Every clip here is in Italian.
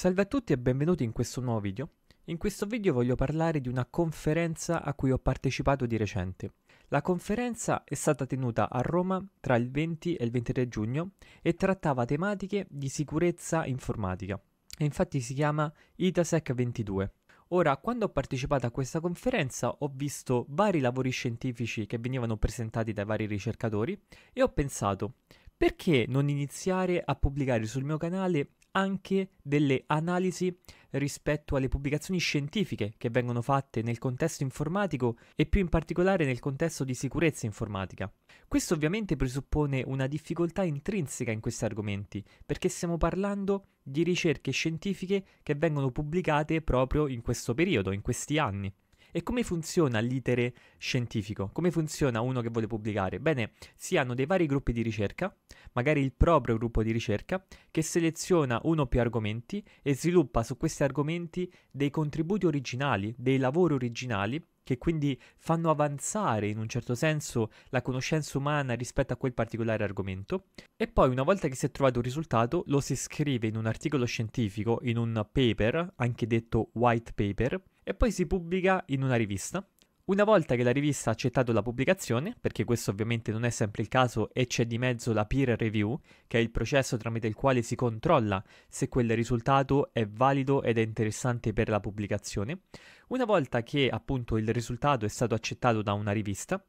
Salve a tutti e benvenuti in questo nuovo video. In questo video voglio parlare di una conferenza a cui ho partecipato di recente. La conferenza è stata tenuta a Roma tra il 20 e il 23 giugno e trattava tematiche di sicurezza informatica. E infatti si chiama ITASEC 22. Ora, quando ho partecipato a questa conferenza ho visto vari lavori scientifici che venivano presentati dai vari ricercatori e ho pensato, perché non iniziare a pubblicare sul mio canale anche delle analisi rispetto alle pubblicazioni scientifiche che vengono fatte nel contesto informatico e più in particolare nel contesto di sicurezza informatica. Questo ovviamente presuppone una difficoltà intrinseca in questi argomenti, perché stiamo parlando di ricerche scientifiche che vengono pubblicate proprio in questo periodo, in questi anni. E come funziona l'itere scientifico? Come funziona uno che vuole pubblicare? Bene, si hanno dei vari gruppi di ricerca, magari il proprio gruppo di ricerca, che seleziona uno o più argomenti e sviluppa su questi argomenti dei contributi originali, dei lavori originali che quindi fanno avanzare in un certo senso la conoscenza umana rispetto a quel particolare argomento e poi una volta che si è trovato un risultato lo si scrive in un articolo scientifico, in un paper, anche detto white paper, e poi si pubblica in una rivista. Una volta che la rivista ha accettato la pubblicazione, perché questo ovviamente non è sempre il caso e c'è di mezzo la peer review, che è il processo tramite il quale si controlla se quel risultato è valido ed è interessante per la pubblicazione, una volta che appunto il risultato è stato accettato da una rivista,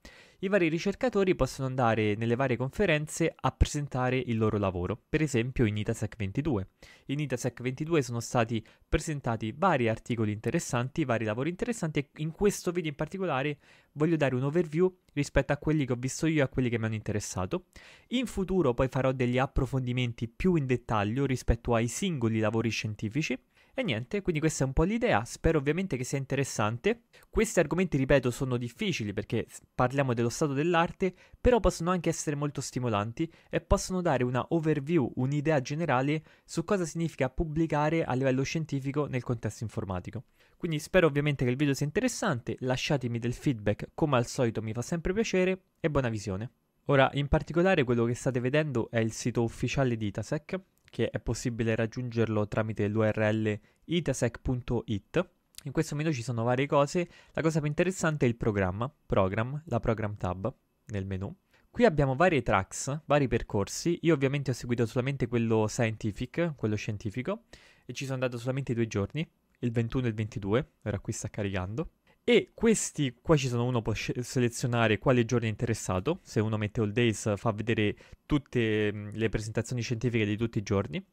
i vari ricercatori possono andare nelle varie conferenze a presentare il loro lavoro, per esempio in ITASEC 22. In ITASEC 22 sono stati presentati vari articoli interessanti, vari lavori interessanti e in questo video in particolare voglio dare un overview rispetto a quelli che ho visto io e a quelli che mi hanno interessato. In futuro poi farò degli approfondimenti più in dettaglio rispetto ai singoli lavori scientifici e niente, quindi questa è un po' l'idea, spero ovviamente che sia interessante. Questi argomenti, ripeto, sono difficili perché parliamo dello stato dell'arte, però possono anche essere molto stimolanti e possono dare una overview, un'idea generale su cosa significa pubblicare a livello scientifico nel contesto informatico. Quindi spero ovviamente che il video sia interessante, lasciatemi del feedback, come al solito mi fa sempre piacere e buona visione. Ora, in particolare quello che state vedendo è il sito ufficiale di Itasec, che è possibile raggiungerlo tramite l'URL itasec.it. In questo menu ci sono varie cose, la cosa più interessante è il programma, program, la program tab nel menu. Qui abbiamo varie tracks, vari percorsi, io ovviamente ho seguito solamente quello scientific, quello scientifico, e ci sono andato solamente due giorni, il 21 e il 22, ora qui sta caricando. E questi, qua ci sono uno può selezionare quale giorno è interessato, se uno mette all days fa vedere tutte mm, le presentazioni scientifiche di tutti i giorni.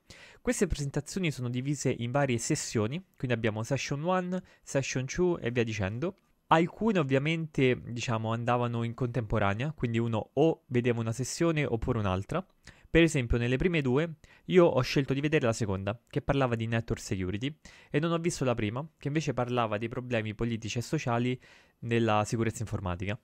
Queste presentazioni sono divise in varie sessioni, quindi abbiamo session 1, session 2 e via dicendo. Alcune ovviamente diciamo andavano in contemporanea, quindi uno o vedeva una sessione oppure un'altra. Per esempio, nelle prime due io ho scelto di vedere la seconda, che parlava di network security, e non ho visto la prima, che invece parlava dei problemi politici e sociali nella sicurezza informatica.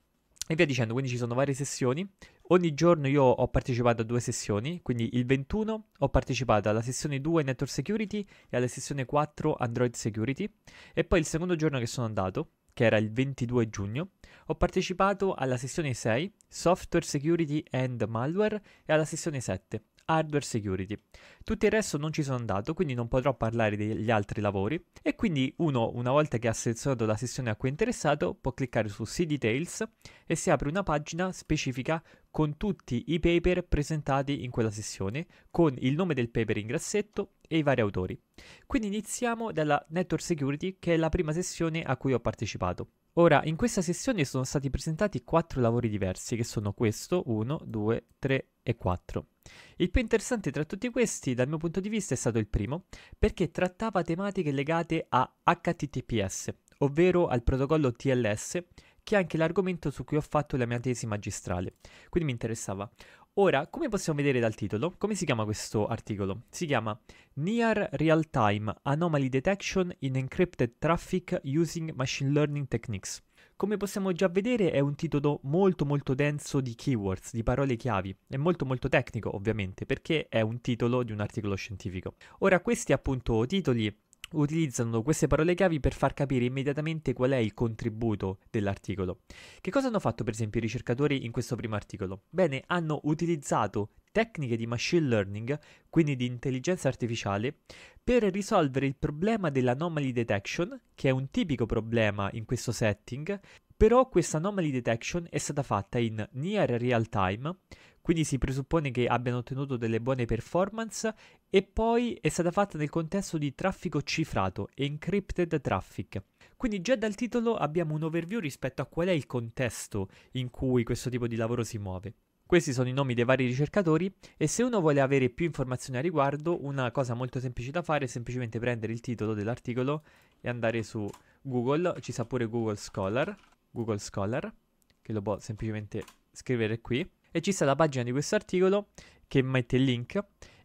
E via dicendo, quindi ci sono varie sessioni. Ogni giorno io ho partecipato a due sessioni, quindi il 21 ho partecipato alla sessione 2 Network Security e alla sessione 4 Android Security. E poi il secondo giorno che sono andato, che era il 22 giugno, ho partecipato alla sessione 6, Software Security and Malware, e alla sessione 7, hardware security. Tutto il resto non ci sono andato, quindi non potrò parlare degli altri lavori e quindi uno, una volta che ha selezionato la sessione a cui è interessato, può cliccare su See Details e si apre una pagina specifica con tutti i paper presentati in quella sessione, con il nome del paper in grassetto e i vari autori. Quindi iniziamo dalla Network Security, che è la prima sessione a cui ho partecipato. Ora, in questa sessione sono stati presentati quattro lavori diversi, che sono questo, 1, 2, 3 e 4. Il più interessante tra tutti questi, dal mio punto di vista, è stato il primo, perché trattava tematiche legate a HTTPS, ovvero al protocollo TLS, che è anche l'argomento su cui ho fatto la mia tesi magistrale. Quindi mi interessava. Ora, come possiamo vedere dal titolo, come si chiama questo articolo? Si chiama Near Real Time Anomaly Detection in Encrypted Traffic Using Machine Learning Techniques. Come possiamo già vedere è un titolo molto molto denso di keywords, di parole chiavi, è molto molto tecnico ovviamente perché è un titolo di un articolo scientifico. Ora questi appunto titoli utilizzano queste parole chiavi per far capire immediatamente qual è il contributo dell'articolo. Che cosa hanno fatto per esempio i ricercatori in questo primo articolo? Bene, hanno utilizzato tecniche di machine learning, quindi di intelligenza artificiale, per risolvere il problema dell'anomaly detection, che è un tipico problema in questo setting, però questa anomaly detection è stata fatta in near real time, quindi si presuppone che abbiano ottenuto delle buone performance e poi è stata fatta nel contesto di traffico cifrato, encrypted traffic. Quindi già dal titolo abbiamo un overview rispetto a qual è il contesto in cui questo tipo di lavoro si muove. Questi sono i nomi dei vari ricercatori e se uno vuole avere più informazioni a riguardo, una cosa molto semplice da fare è semplicemente prendere il titolo dell'articolo e andare su Google, ci sa pure Google Scholar, Google Scholar, che lo può semplicemente scrivere qui e ci sta la pagina di questo articolo che mette il link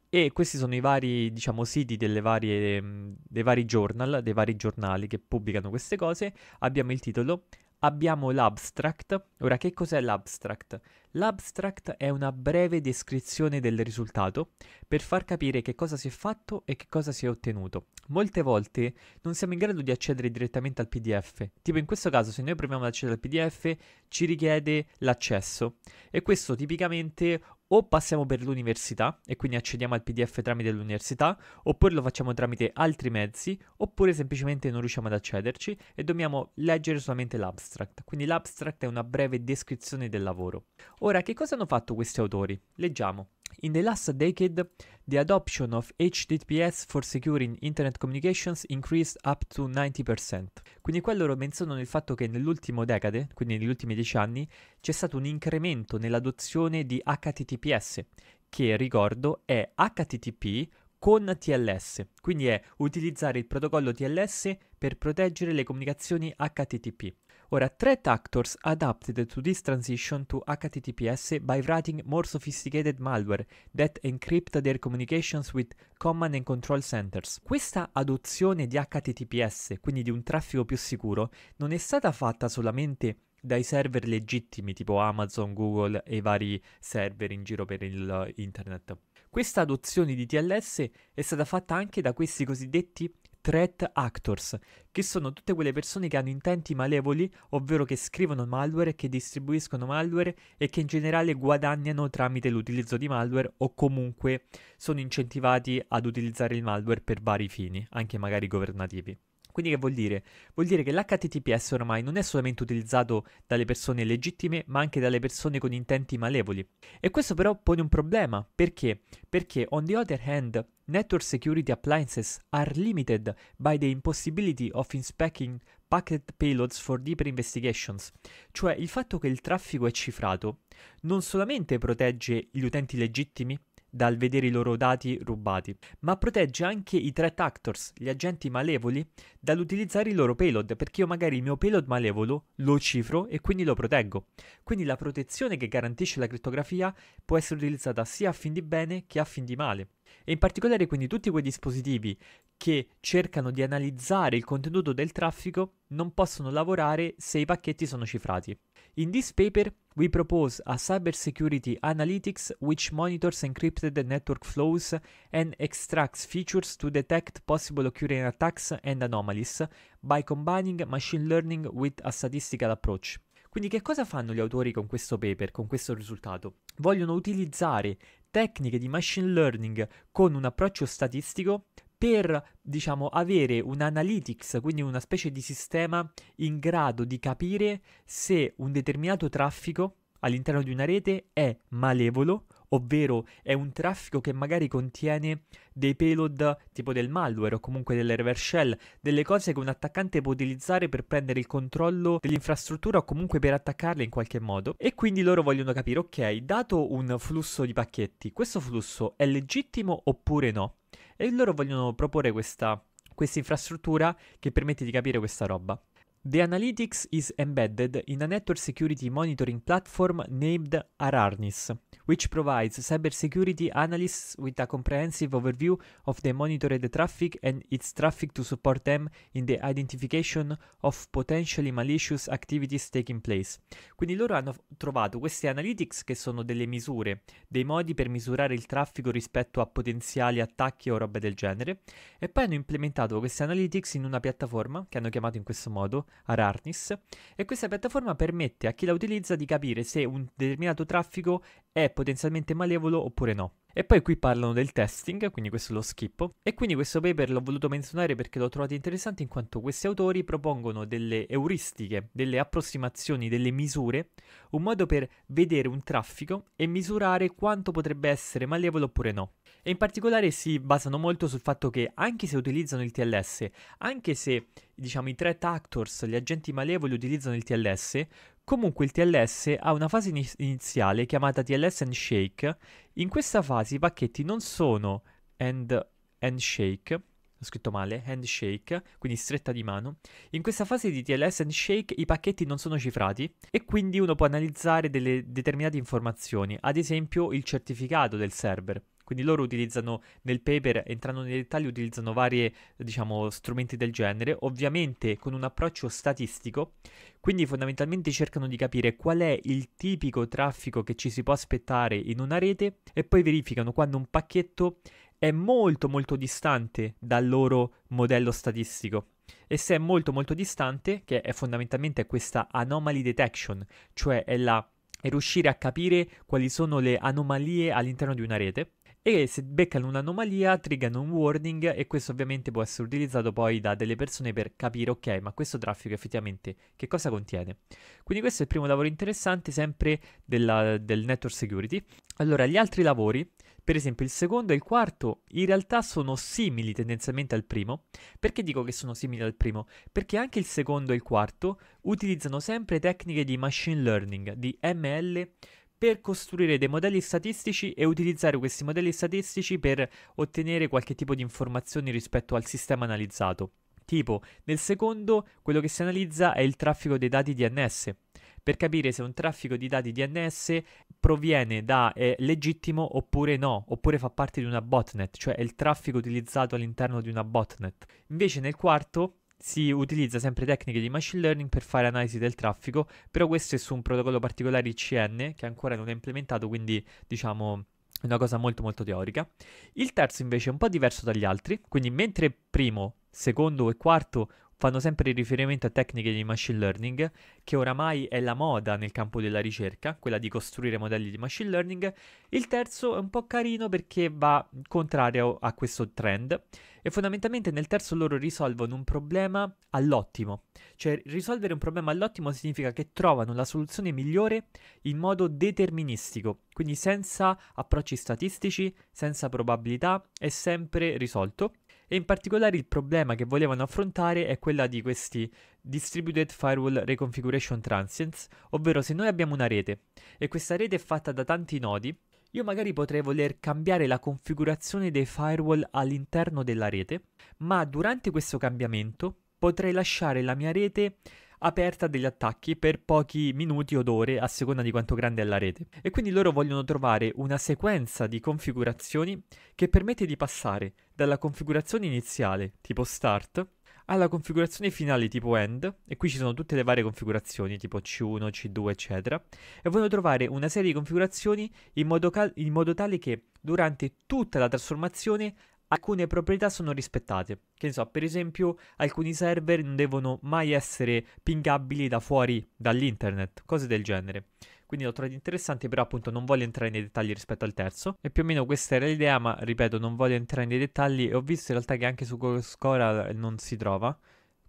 e questi sono i vari, diciamo, siti varie, dei vari journal, dei vari giornali che pubblicano queste cose. Abbiamo il titolo, abbiamo l'abstract. Ora, che cos'è l'abstract? L'abstract è una breve descrizione del risultato per far capire che cosa si è fatto e che cosa si è ottenuto. Molte volte non siamo in grado di accedere direttamente al PDF, tipo in questo caso se noi proviamo ad accedere al PDF ci richiede l'accesso e questo tipicamente o passiamo per l'università e quindi accediamo al PDF tramite l'università, oppure lo facciamo tramite altri mezzi, oppure semplicemente non riusciamo ad accederci e dobbiamo leggere solamente l'abstract. Quindi l'abstract è una breve descrizione del lavoro. Ora, che cosa hanno fatto questi autori? Leggiamo. In the last decade, the adoption of HTTPS for securing internet communications increased up to 90%. Quindi qua loro menzionano il fatto che nell'ultimo decade, quindi negli ultimi dieci anni, c'è stato un incremento nell'adozione di HTTPS, che ricordo è HTTP con TLS, quindi è utilizzare il protocollo TLS per proteggere le comunicazioni HTTP. Ora, threat actors adapted to this transition to HTTPS by writing more sophisticated malware that encrypt their communications with command and control centers. Questa adozione di HTTPS, quindi di un traffico più sicuro, non è stata fatta solamente dai server legittimi tipo Amazon, Google e vari server in giro per il, internet. Questa adozione di TLS è stata fatta anche da questi cosiddetti threat actors, che sono tutte quelle persone che hanno intenti malevoli, ovvero che scrivono malware, che distribuiscono malware e che in generale guadagnano tramite l'utilizzo di malware o comunque sono incentivati ad utilizzare il malware per vari fini, anche magari governativi. Quindi che vuol dire? Vuol dire che l'HTTPS ormai non è solamente utilizzato dalle persone legittime, ma anche dalle persone con intenti malevoli. E questo però pone un problema, perché? Perché on the other hand, network security appliances are limited by the impossibility of inspecting packet payloads for deeper investigations, cioè il fatto che il traffico è cifrato non solamente protegge gli utenti legittimi, dal vedere i loro dati rubati, ma protegge anche i threat actors, gli agenti malevoli, dall'utilizzare i loro payload, perché io magari il mio payload malevolo lo cifro e quindi lo proteggo. Quindi la protezione che garantisce la criptografia può essere utilizzata sia a fin di bene che a fin di male. E in particolare quindi tutti quei dispositivi che cercano di analizzare il contenuto del traffico non possono lavorare se i pacchetti sono cifrati. In this paper, we propose a cybersecurity analytics which monitors encrypted network flows and extracts features to detect possible occurring attacks and anomalies by combining machine learning with a statistical approach. Quindi che cosa fanno gli autori con questo paper, con questo risultato? Vogliono utilizzare tecniche di machine learning con un approccio statistico per diciamo avere un analytics, quindi una specie di sistema in grado di capire se un determinato traffico all'interno di una rete è malevolo, ovvero è un traffico che magari contiene dei payload tipo del malware o comunque delle reverse shell, delle cose che un attaccante può utilizzare per prendere il controllo dell'infrastruttura o comunque per attaccarle in qualche modo. E quindi loro vogliono capire, ok, dato un flusso di pacchetti, questo flusso è legittimo oppure no? E loro vogliono proporre questa, questa infrastruttura che permette di capire questa roba. The analytics is embedded in a network security monitoring platform named Ararnis, which provides cybersecurity analysts with a comprehensive overview of the monitored traffic and its traffic to support them in the identification of potentially malicious activities taking place. Quindi loro hanno trovato queste analytics che sono delle misure, dei modi per misurare il traffico rispetto a potenziali attacchi o roba del genere e poi hanno implementato queste analytics in una piattaforma che hanno chiamato in questo modo Ararnis e questa piattaforma permette a chi la utilizza di capire se un determinato traffico è potenzialmente malevolo oppure no. E poi qui parlano del testing, quindi questo lo schippo. E quindi questo paper l'ho voluto menzionare perché l'ho trovato interessante in quanto questi autori propongono delle euristiche, delle approssimazioni, delle misure, un modo per vedere un traffico e misurare quanto potrebbe essere malevolo oppure no. E in particolare si basano molto sul fatto che anche se utilizzano il TLS, anche se diciamo i threat actors, gli agenti malevoli utilizzano il TLS, comunque il TLS ha una fase iniziale chiamata TLS and shake. In questa fase i pacchetti non sono and, and shake, ho scritto male, handshake, quindi stretta di mano. In questa fase di TLS and shake i pacchetti non sono cifrati e quindi uno può analizzare delle determinate informazioni, ad esempio il certificato del server. Quindi loro utilizzano nel paper, entrando nei dettagli, utilizzano vari diciamo, strumenti del genere, ovviamente con un approccio statistico, quindi fondamentalmente cercano di capire qual è il tipico traffico che ci si può aspettare in una rete e poi verificano quando un pacchetto è molto molto distante dal loro modello statistico. E se è molto molto distante, che è fondamentalmente questa anomaly detection, cioè è la è riuscire a capire quali sono le anomalie all'interno di una rete e se beccano un'anomalia triggano un warning e questo ovviamente può essere utilizzato poi da delle persone per capire ok ma questo traffico effettivamente che cosa contiene quindi questo è il primo lavoro interessante sempre della, del network security allora gli altri lavori per esempio il secondo e il quarto in realtà sono simili tendenzialmente al primo. Perché dico che sono simili al primo? Perché anche il secondo e il quarto utilizzano sempre tecniche di machine learning, di ML per costruire dei modelli statistici e utilizzare questi modelli statistici per ottenere qualche tipo di informazioni rispetto al sistema analizzato. Tipo, nel secondo, quello che si analizza è il traffico dei dati DNS, per capire se un traffico di dati DNS proviene da è legittimo oppure no, oppure fa parte di una botnet, cioè è il traffico utilizzato all'interno di una botnet. Invece nel quarto si utilizza sempre tecniche di machine learning per fare analisi del traffico, però questo è su un protocollo particolare ICN che ancora non è implementato, quindi diciamo è una cosa molto molto teorica. Il terzo invece è un po' diverso dagli altri, quindi mentre primo, secondo e quarto fanno sempre riferimento a tecniche di machine learning, che oramai è la moda nel campo della ricerca, quella di costruire modelli di machine learning. Il terzo è un po' carino perché va contrario a questo trend e fondamentalmente nel terzo loro risolvono un problema all'ottimo. Cioè risolvere un problema all'ottimo significa che trovano la soluzione migliore in modo deterministico, quindi senza approcci statistici, senza probabilità, è sempre risolto e in particolare il problema che volevano affrontare è quella di questi Distributed Firewall Reconfiguration Transients, ovvero se noi abbiamo una rete e questa rete è fatta da tanti nodi, io magari potrei voler cambiare la configurazione dei firewall all'interno della rete, ma durante questo cambiamento potrei lasciare la mia rete aperta degli attacchi per pochi minuti o ore a seconda di quanto grande è la rete. E quindi loro vogliono trovare una sequenza di configurazioni che permette di passare dalla configurazione iniziale, tipo start, alla configurazione finale tipo end, e qui ci sono tutte le varie configurazioni tipo C1, C2, eccetera, e vogliono trovare una serie di configurazioni in modo, cal- in modo tale che durante tutta la trasformazione alcune proprietà sono rispettate. Che ne so, per esempio, alcuni server non devono mai essere pingabili da fuori dall'internet, cose del genere. Quindi l'ho trovato interessante, però appunto non voglio entrare nei dettagli rispetto al terzo. E più o meno questa era l'idea, ma ripeto, non voglio entrare nei dettagli. E ho visto in realtà che anche su Google Score non si trova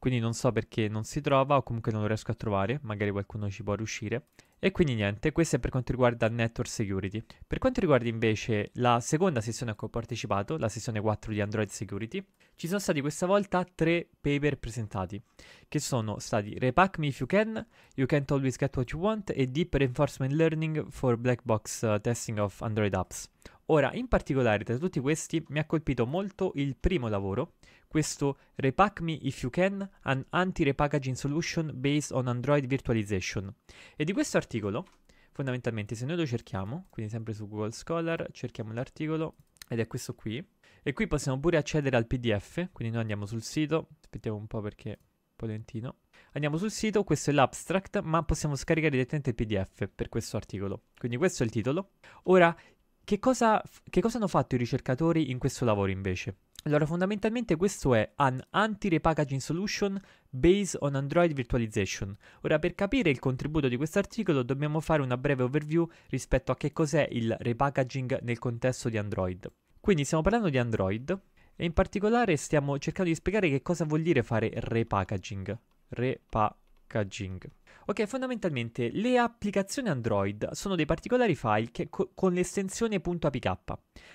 quindi non so perché non si trova o comunque non lo riesco a trovare, magari qualcuno ci può riuscire. E quindi niente, questo è per quanto riguarda network security. Per quanto riguarda invece la seconda sessione a cui ho partecipato, la sessione 4 di Android Security, ci sono stati questa volta tre paper presentati, che sono stati Repack Me If You Can, You Can't Always Get What You Want e Deep Reinforcement Learning for Black Box eh, Testing of Android Apps. Ora, in particolare, tra tutti questi mi ha colpito molto il primo lavoro, questo Repack Me If You Can, an anti-repackaging solution based on Android virtualization. E di questo articolo, fondamentalmente, se noi lo cerchiamo, quindi sempre su Google Scholar, cerchiamo l'articolo ed è questo qui. E qui possiamo pure accedere al PDF, quindi noi andiamo sul sito, aspettiamo un po' perché Polentino. Andiamo sul sito, questo è l'abstract, ma possiamo scaricare direttamente il PDF per questo articolo. Quindi questo è il titolo. Ora, che cosa, che cosa hanno fatto i ricercatori in questo lavoro invece? Allora, fondamentalmente questo è an anti-repackaging solution based on Android virtualization. Ora, per capire il contributo di questo articolo, dobbiamo fare una breve overview rispetto a che cos'è il repackaging nel contesto di Android. Quindi stiamo parlando di Android e in particolare stiamo cercando di spiegare che cosa vuol dire fare repackaging. Repackaging. Ok, fondamentalmente le applicazioni Android sono dei particolari file che, co- con l'estensione .apk.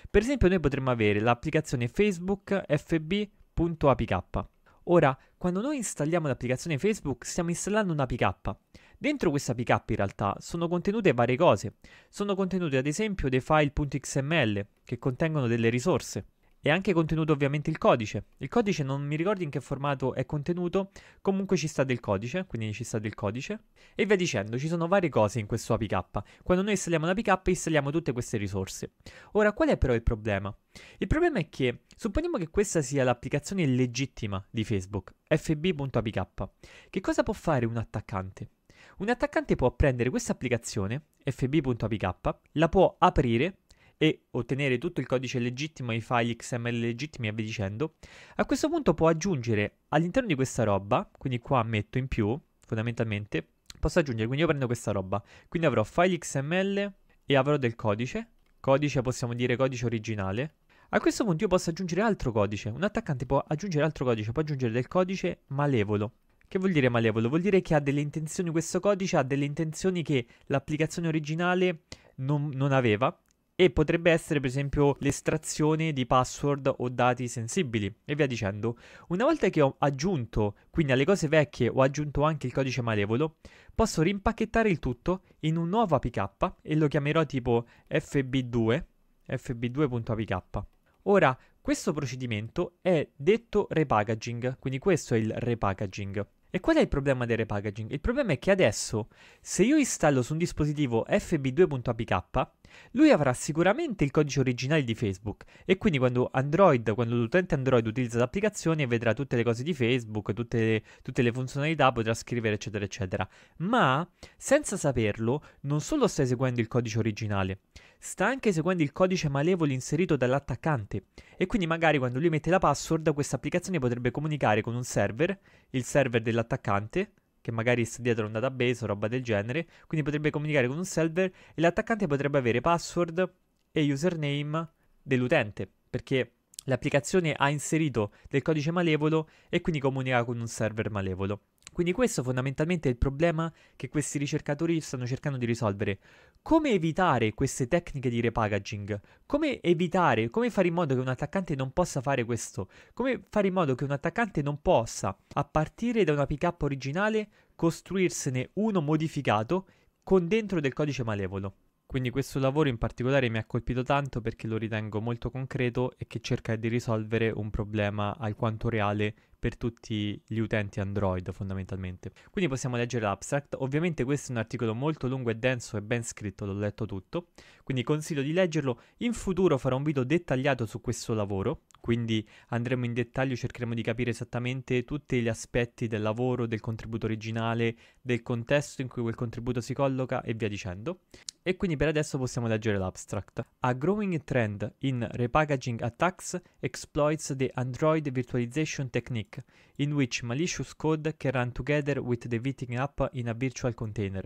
Per esempio noi potremmo avere l'applicazione Facebook fb.apk. Ora, quando noi installiamo l'applicazione Facebook stiamo installando una un'apk. Dentro questa apk in realtà sono contenute varie cose. Sono contenute ad esempio dei file.xml che contengono delle risorse è anche contenuto ovviamente il codice. Il codice non mi ricordo in che formato è contenuto, comunque ci sta del codice, quindi ci sta del codice. E via dicendo, ci sono varie cose in questo APK. Quando noi installiamo l'APK installiamo tutte queste risorse. Ora, qual è però il problema? Il problema è che supponiamo che questa sia l'applicazione legittima di Facebook, fb.apk. Che cosa può fare un attaccante? Un attaccante può prendere questa applicazione, fb.apk, la può aprire e ottenere tutto il codice legittimo e i file XML legittimi e via dicendo, a questo punto può aggiungere all'interno di questa roba, quindi qua metto in più, fondamentalmente, posso aggiungere, quindi io prendo questa roba, quindi avrò file XML e avrò del codice, codice possiamo dire codice originale, a questo punto io posso aggiungere altro codice, un attaccante può aggiungere altro codice, può aggiungere del codice malevolo, che vuol dire malevolo? Vuol dire che ha delle intenzioni, questo codice ha delle intenzioni che l'applicazione originale non, non, aveva e potrebbe essere per esempio l'estrazione di password o dati sensibili e via dicendo. Una volta che ho aggiunto, quindi alle cose vecchie ho aggiunto anche il codice malevolo, posso rimpacchettare il tutto in un nuovo APK e lo chiamerò tipo fb2, fb2.apk. Ora, questo procedimento è detto repackaging, quindi questo è il repackaging. E qual è il problema del repackaging? Il problema è che adesso, se io installo su un dispositivo fb2.apk, lui avrà sicuramente il codice originale di Facebook e quindi quando, Android, quando l'utente Android utilizza l'applicazione vedrà tutte le cose di Facebook, tutte, tutte le funzionalità, potrà scrivere eccetera eccetera. Ma, senza saperlo, non solo sta eseguendo il codice originale, sta anche seguendo il codice malevolo inserito dall'attaccante e quindi magari quando lui mette la password questa applicazione potrebbe comunicare con un server, il server dell'attaccante, che magari sta dietro un database o roba del genere, quindi potrebbe comunicare con un server e l'attaccante potrebbe avere password e username dell'utente, perché l'applicazione ha inserito del codice malevolo e quindi comunica con un server malevolo. Quindi questo fondamentalmente è il problema che questi ricercatori stanno cercando di risolvere, come evitare queste tecniche di repackaging? Come evitare, come fare in modo che un attaccante non possa fare questo? Come fare in modo che un attaccante non possa, a partire da una pick-up originale, costruirsene uno modificato con dentro del codice malevolo? Quindi questo lavoro in particolare mi ha colpito tanto perché lo ritengo molto concreto e che cerca di risolvere un problema alquanto reale per tutti gli utenti Android fondamentalmente. Quindi possiamo leggere l'abstract, ovviamente questo è un articolo molto lungo e denso e ben scritto, l'ho letto tutto, quindi consiglio di leggerlo, in futuro farò un video dettagliato su questo lavoro, quindi andremo in dettaglio, cercheremo di capire esattamente tutti gli aspetti del lavoro, del contributo originale, del contesto in cui quel contributo si colloca e via dicendo. E quindi per adesso possiamo leggere l'abstract. A growing trend in repackaging attacks exploits the Android virtualization technique technique, in which malicious code can run together with the VTing app in a virtual container.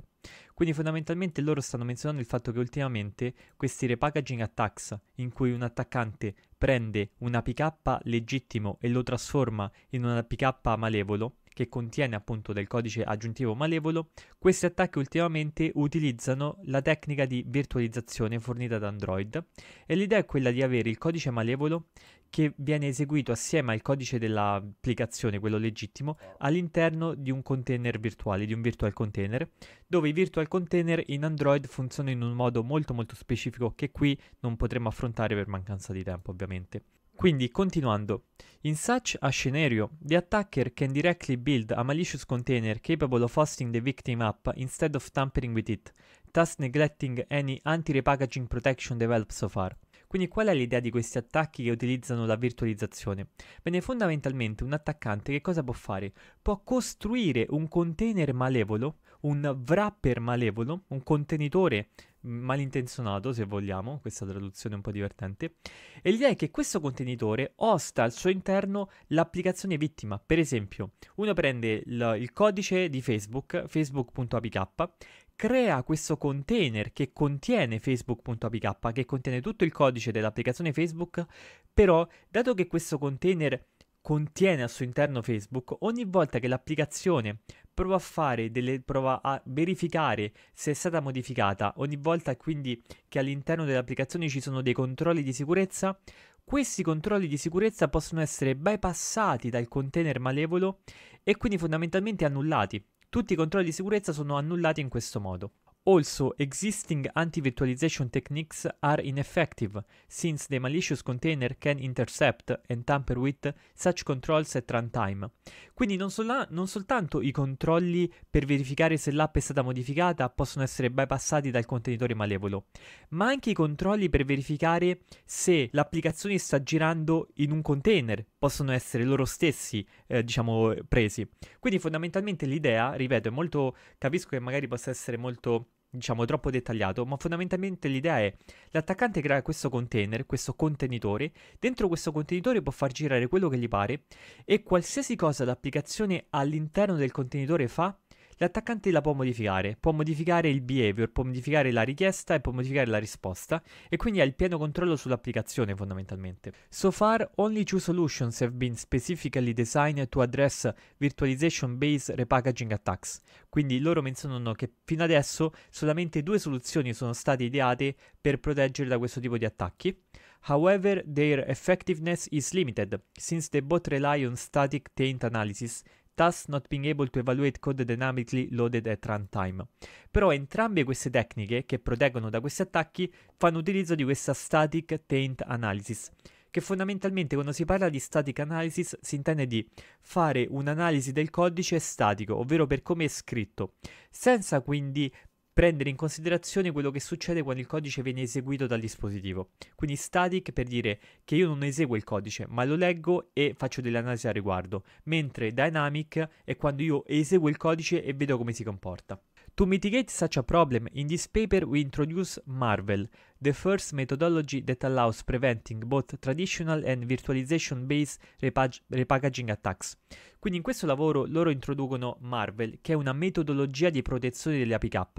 Quindi fondamentalmente loro stanno menzionando il fatto che ultimamente questi repackaging attacks, in cui un attaccante prende un APK legittimo e lo trasforma in un APK malevolo, che contiene appunto del codice aggiuntivo malevolo, questi attacchi ultimamente utilizzano la tecnica di virtualizzazione fornita da Android e l'idea è quella di avere il codice malevolo che viene eseguito assieme al codice dell'applicazione, quello legittimo, all'interno di un container virtuale, di un virtual container, dove i virtual container in Android funzionano in un modo molto molto specifico che qui non potremo affrontare per mancanza di tempo ovviamente. Quindi, continuando, in such a scenario, the attacker can directly build a malicious container capable of hosting the victim app instead of tampering with it, thus neglecting any anti-repackaging protection developed so far. Quindi qual è l'idea di questi attacchi che utilizzano la virtualizzazione? Bene, fondamentalmente un attaccante che cosa può fare? Può costruire un container malevolo, un wrapper malevolo, un contenitore malintenzionato se vogliamo, questa traduzione è un po' divertente, e l'idea è che questo contenitore osta al suo interno l'applicazione vittima. Per esempio, uno prende il, il codice di Facebook, facebook.apk, crea questo container che contiene facebook.apk, che contiene tutto il codice dell'applicazione Facebook, però dato che questo container contiene al suo interno Facebook, ogni volta che l'applicazione prova a fare delle prova a verificare se è stata modificata, ogni volta quindi che all'interno dell'applicazione ci sono dei controlli di sicurezza, questi controlli di sicurezza possono essere bypassati dal container malevolo e quindi fondamentalmente annullati. Tutti i controlli di sicurezza sono annullati in questo modo. Also, existing anti-virtualization techniques are ineffective, since the malicious container can intercept and tamper with such controls at runtime. Quindi non, sol- non soltanto i controlli per verificare se l'app è stata modificata possono essere bypassati dal contenitore malevolo, ma anche i controlli per verificare se l'applicazione sta girando in un container possono essere loro stessi, eh, diciamo, presi. Quindi fondamentalmente l'idea, ripeto, è molto... capisco che magari possa essere molto diciamo troppo dettagliato, ma fondamentalmente l'idea è l'attaccante crea questo container, questo contenitore, dentro questo contenitore può far girare quello che gli pare e qualsiasi cosa l'applicazione all'interno del contenitore fa L'attaccante la può modificare, può modificare il behavior, può modificare la richiesta e può modificare la risposta e quindi ha il pieno controllo sull'applicazione fondamentalmente. So far only two solutions have been specifically designed to address virtualization based repackaging attacks. Quindi loro menzionano che fino adesso solamente due soluzioni sono state ideate per proteggere da questo tipo di attacchi. However, their effectiveness is limited, since they both rely on static taint analysis thus not being able to evaluate code dynamically loaded at runtime. Però entrambe queste tecniche che proteggono da questi attacchi fanno utilizzo di questa static taint analysis, che fondamentalmente quando si parla di static analysis si intende di fare un'analisi del codice statico, ovvero per come è scritto, senza quindi prendere in considerazione quello che succede quando il codice viene eseguito dal dispositivo. Quindi static per dire che io non eseguo il codice, ma lo leggo e faccio delle analisi a riguardo, mentre dynamic è quando io eseguo il codice e vedo come si comporta. To mitigate such a problem, in this paper we introduce Marvel, the first methodology that allows preventing both traditional and virtualization-based repag- repackaging attacks. Quindi in questo lavoro loro introducono Marvel, che è una metodologia di protezione delle APK,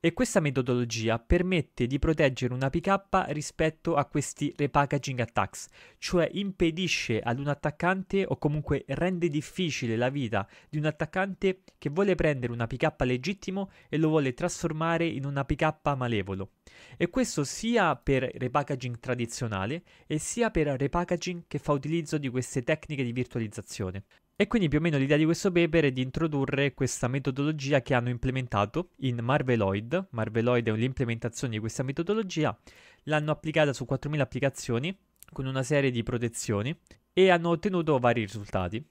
e questa metodologia permette di proteggere un APK rispetto a questi repackaging attacks, cioè impedisce ad un attaccante o comunque rende difficile la vita di un attaccante che vuole prendere un APK legittimo e lo vuole trasformare in un APK malevolo. E questo sia per repackaging tradizionale e sia per repackaging che fa utilizzo di queste tecniche di virtualizzazione. E quindi più o meno l'idea di questo paper è di introdurre questa metodologia che hanno implementato in Marveloid. Marveloid è l'implementazione di questa metodologia. L'hanno applicata su 4.000 applicazioni con una serie di protezioni e hanno ottenuto vari risultati.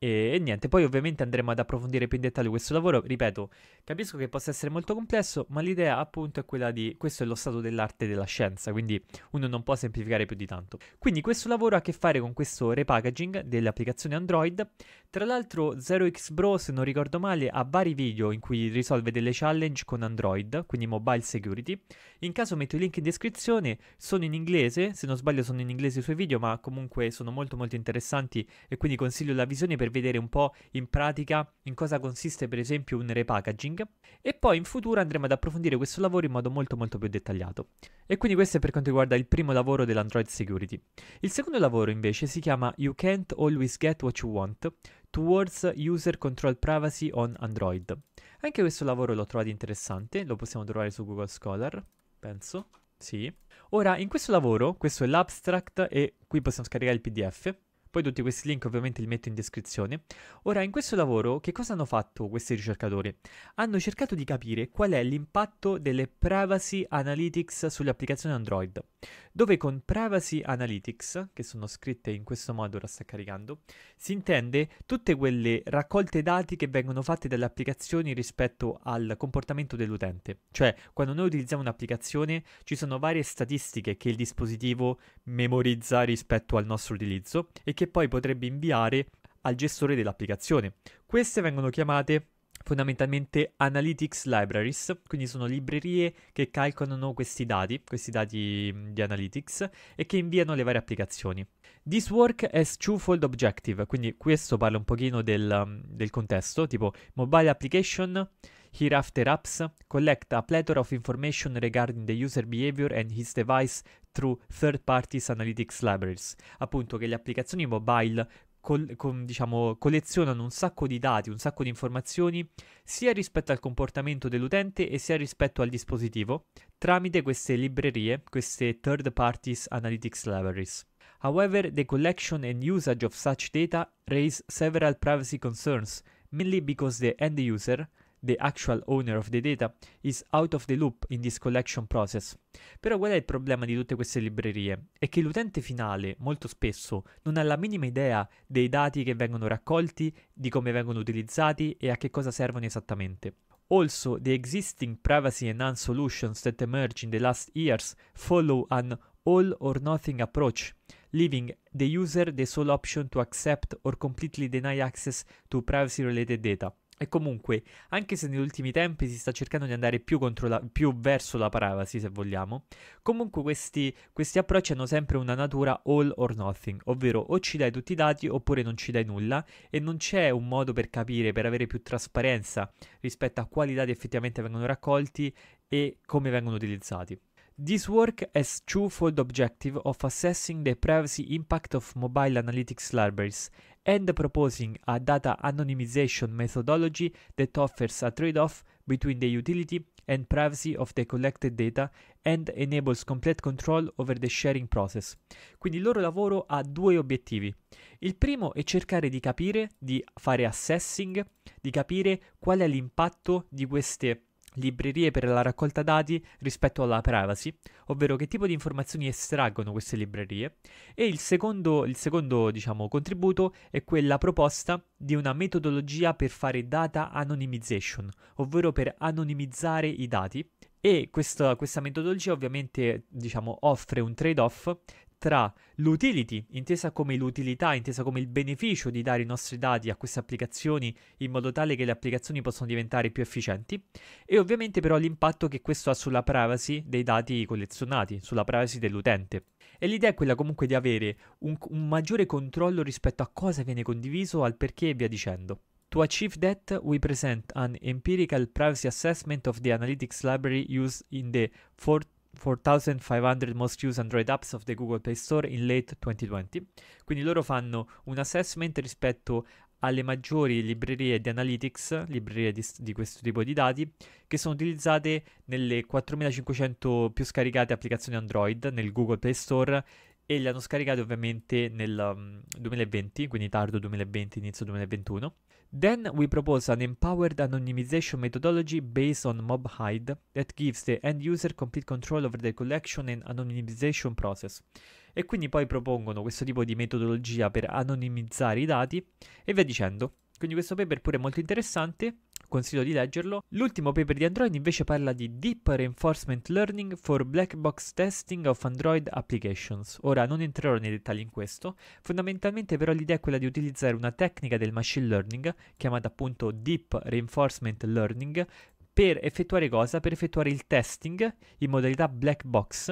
E niente, poi ovviamente andremo ad approfondire più in dettaglio questo lavoro. Ripeto, capisco che possa essere molto complesso, ma l'idea appunto è quella di questo è lo stato dell'arte e della scienza, quindi uno non può semplificare più di tanto. Quindi questo lavoro ha a che fare con questo repackaging delle applicazioni Android, tra l'altro 0x Bro, se non ricordo male, ha vari video in cui risolve delle challenge con Android, quindi mobile security. In caso metto i link in descrizione, sono in inglese, se non sbaglio sono in inglese i suoi video, ma comunque sono molto molto interessanti e quindi consiglio la visione per vedere un po' in pratica in cosa consiste per esempio un repackaging e poi in futuro andremo ad approfondire questo lavoro in modo molto molto più dettagliato. E quindi questo è per quanto riguarda il primo lavoro dell'Android Security. Il secondo lavoro invece si chiama You Can't Always Get What You Want, Towards User Control Privacy on Android. Anche questo lavoro l'ho trovato interessante, lo possiamo trovare su Google Scholar, penso. Sì. Ora, in questo lavoro, questo è l'abstract e qui possiamo scaricare il PDF. Poi tutti questi link ovviamente li metto in descrizione. Ora, in questo lavoro che cosa hanno fatto questi ricercatori? Hanno cercato di capire qual è l'impatto delle privacy analytics sulle applicazioni Android, dove con privacy analytics, che sono scritte in questo modo, ora sta caricando, si intende tutte quelle raccolte dati che vengono fatte dalle applicazioni rispetto al comportamento dell'utente. Cioè, quando noi utilizziamo un'applicazione ci sono varie statistiche che il dispositivo memorizza rispetto al nostro utilizzo e che poi potrebbe inviare al gestore dell'applicazione. Queste vengono chiamate fondamentalmente analytics libraries, quindi sono librerie che calcolano questi dati, questi dati mm, di analytics e che inviano le varie applicazioni. This work has twofold objective, quindi questo parla un pochino del, mm, del contesto, tipo mobile application, hereafter apps, collect a plethora of information regarding the user behavior and his device through third parties analytics libraries, appunto che le applicazioni mobile col, con, diciamo, collezionano un sacco di dati, un sacco di informazioni sia rispetto al comportamento dell'utente e sia rispetto al dispositivo tramite queste librerie, queste third parties analytics libraries. However, the collection and usage of such data raise several privacy concerns, mainly because the end user the actual owner of the data, is out of the loop in this collection process. Però qual è il problema di tutte queste librerie? È che l'utente finale, molto spesso, non ha la minima idea dei dati che vengono raccolti, di come vengono utilizzati e a che cosa servono esattamente. Also, the existing privacy enhanced solutions that emerged in the last years follow an all or nothing approach, leaving the user the sole option to accept or completely deny access to privacy related data. E comunque, anche se negli ultimi tempi si sta cercando di andare più, la, più verso la privacy, se vogliamo, comunque questi, questi, approcci hanno sempre una natura all or nothing, ovvero o ci dai tutti i dati oppure non ci dai nulla e non c'è un modo per capire, per avere più trasparenza rispetto a quali dati effettivamente vengono raccolti e come vengono utilizzati. This work has twofold objective of assessing the privacy impact of mobile analytics libraries and proposing a data anonymization methodology that offers a trade-off between the utility and privacy of the collected data and enables complete control over the sharing process. Quindi il loro lavoro ha due obiettivi. Il primo è cercare di capire, di fare assessing, di capire qual è l'impatto di queste librerie per la raccolta dati rispetto alla privacy, ovvero che tipo di informazioni estraggono queste librerie, e il secondo, il secondo diciamo, contributo è quella proposta di una metodologia per fare data anonymization, ovvero per anonimizzare i dati e questa, questa metodologia ovviamente diciamo, offre un trade-off tra l'utility, intesa come l'utilità, intesa come il beneficio di dare i nostri dati a queste applicazioni in modo tale che le applicazioni possano diventare più efficienti, e ovviamente però l'impatto che questo ha sulla privacy dei dati collezionati, sulla privacy dell'utente. E l'idea è quella comunque di avere un, un maggiore controllo rispetto a cosa viene condiviso, al perché e via dicendo. To achieve that, we present an empirical privacy assessment of the analytics library used in the 4th 4.500 most used Android apps of the Google Play Store in late 2020. Quindi loro fanno un assessment rispetto alle maggiori librerie di analytics, librerie di, di questo tipo di dati, che sono utilizzate nelle 4.500 più scaricate applicazioni Android nel Google Play Store e le hanno scaricate ovviamente nel um, mm, 2020, quindi tardo 2020, inizio 2021. Then we propose an empowered anonymization methodology based on MobHide that gives the end user complete control over the collection and anonymization process. E quindi poi propongono questo tipo di metodologia per anonimizzare i dati e via dicendo. Quindi questo paper pure è molto interessante, consiglio di leggerlo. L'ultimo paper di Android invece parla di Deep Reinforcement Learning for Black Box Testing of Android Applications. Ora non entrerò nei dettagli in questo, fondamentalmente però l'idea è quella di utilizzare una tecnica del machine learning, chiamata appunto Deep Reinforcement Learning, per effettuare cosa? Per effettuare il testing in modalità black box.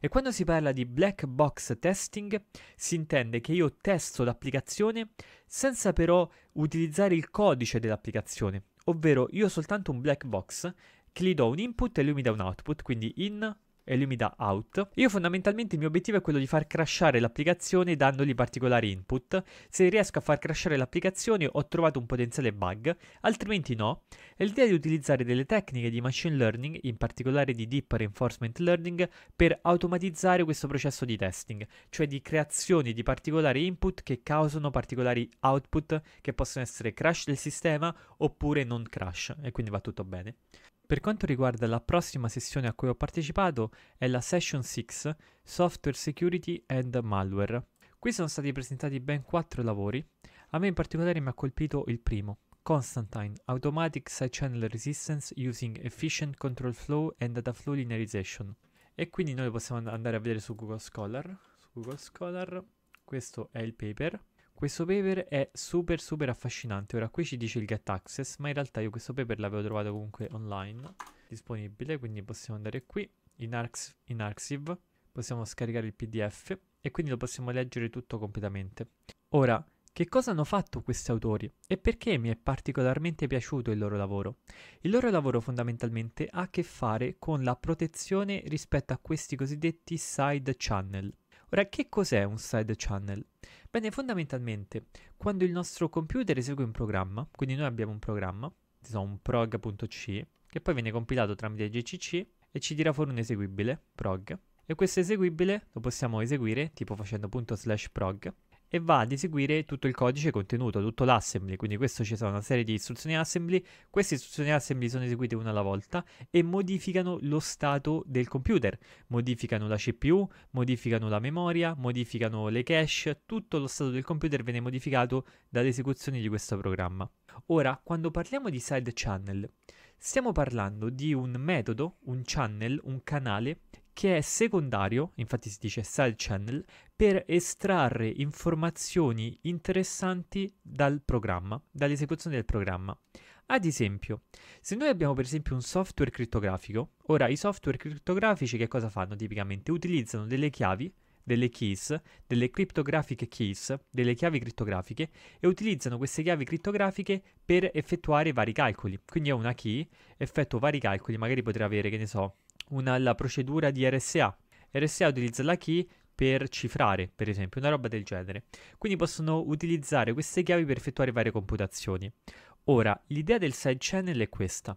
E quando si parla di black box testing si intende che io testo l'applicazione senza però utilizzare il codice dell'applicazione, ovvero io ho soltanto un black box che gli do un input e lui mi dà un output, quindi in e lui mi dà out. Io fondamentalmente il mio obiettivo è quello di far crashare l'applicazione dandogli particolari input. Se riesco a far crashare l'applicazione ho trovato un potenziale bug, altrimenti no. E l'idea di utilizzare delle tecniche di machine learning, in particolare di deep reinforcement learning, per automatizzare questo processo di testing, cioè di creazione di particolari input che causano particolari output che possono essere crash del sistema oppure non crash e quindi va tutto bene. Per quanto riguarda la prossima sessione a cui ho partecipato è la Session 6 Software Security and Malware. Qui sono stati presentati ben quattro lavori, a me in particolare mi ha colpito il primo, Constantine Automatic Side Channel Resistance Using Efficient Control Flow and Data Flow Linearization. E quindi noi possiamo andare a vedere su Google Scholar. Su Google Scholar, questo è il paper. Questo paper è super super affascinante. Ora qui ci dice il get access, ma in realtà io questo paper l'avevo trovato comunque online disponibile, quindi possiamo andare qui in, arx- in arxiv, possiamo scaricare il PDF e quindi lo possiamo leggere tutto completamente. Ora, che cosa hanno fatto questi autori e perché mi è particolarmente piaciuto il loro lavoro? Il loro lavoro fondamentalmente ha a che fare con la protezione rispetto a questi cosiddetti side channel. Ora, che cos'è un side channel? Bene, fondamentalmente, quando il nostro computer esegue un programma, quindi noi abbiamo un programma, diciamo un prog.c, che poi viene compilato tramite GCC e ci tira fuori un eseguibile, prog, e questo eseguibile lo possiamo eseguire tipo facendo punto slash prog e va ad eseguire tutto il codice contenuto, tutto l'assembly, quindi questo ci sarà una serie di istruzioni assembly, queste istruzioni assembly sono eseguite una alla volta e modificano lo stato del computer, modificano la CPU, modificano la memoria, modificano le cache, tutto lo stato del computer viene modificato dall'esecuzione di questo programma. Ora, quando parliamo di side channel, stiamo parlando di un metodo, un channel, un canale che è secondario, infatti si dice side channel, per estrarre informazioni interessanti dal programma, dall'esecuzione del programma. Ad esempio, se noi abbiamo per esempio un software crittografico, ora i software crittografici che cosa fanno tipicamente? Utilizzano delle chiavi, delle keys, delle cryptographic keys, delle chiavi crittografiche e utilizzano queste chiavi crittografiche per effettuare vari calcoli. Quindi ho una key, effettuo vari calcoli, magari potrei avere, che ne so, una, la procedura di RSA. RSA utilizza la key per cifrare, per esempio, una roba del genere. Quindi possono utilizzare queste chiavi per effettuare varie computazioni. Ora, l'idea del side channel è questa.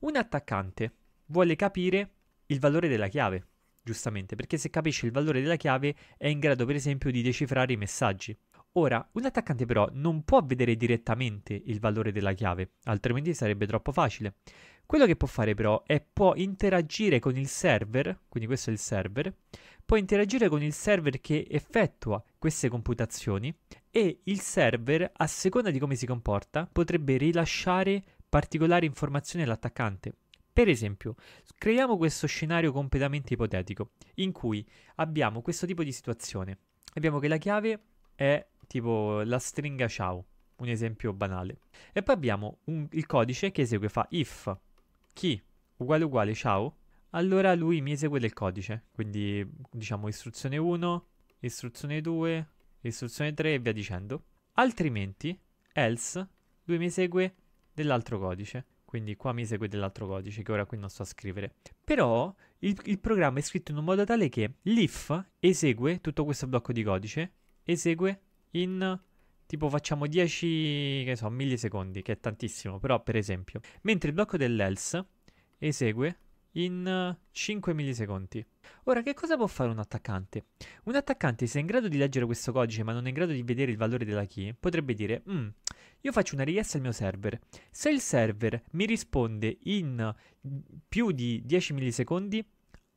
Un attaccante vuole capire il valore della chiave, giustamente, perché se capisce il valore della chiave è in grado, per esempio, di decifrare i messaggi. Ora, un attaccante però non può vedere direttamente il valore della chiave, altrimenti sarebbe troppo facile. Quello che può fare però è può interagire con il server, quindi questo è il server, può interagire con il server che effettua queste computazioni e il server, a seconda di come si comporta, potrebbe rilasciare particolari informazioni all'attaccante. Per esempio, creiamo questo scenario completamente ipotetico, in cui abbiamo questo tipo di situazione. Abbiamo che la chiave è tipo la stringa ciao, un esempio banale. E poi abbiamo un, il codice che esegue fa if chi? Uguale uguale, ciao. Allora lui mi esegue del codice, quindi diciamo istruzione 1, istruzione 2, istruzione 3 e via dicendo. Altrimenti, else, lui mi esegue dell'altro codice. Quindi qua mi esegue dell'altro codice che ora qui non sto a scrivere. Però il, il programma è scritto in un modo tale che l'if esegue tutto questo blocco di codice, esegue in Tipo facciamo 10, che so, millisecondi, che è tantissimo, però per esempio. Mentre il blocco dell'else esegue in 5 eh, millisecondi. Ora, che cosa può fare un attaccante? Un attaccante, se è in grado di leggere questo codice ma non è in grado di vedere il valore della key, potrebbe dire, mm, io faccio una richiesta al mio server. Se il server mi risponde in mm, più di 10 millisecondi,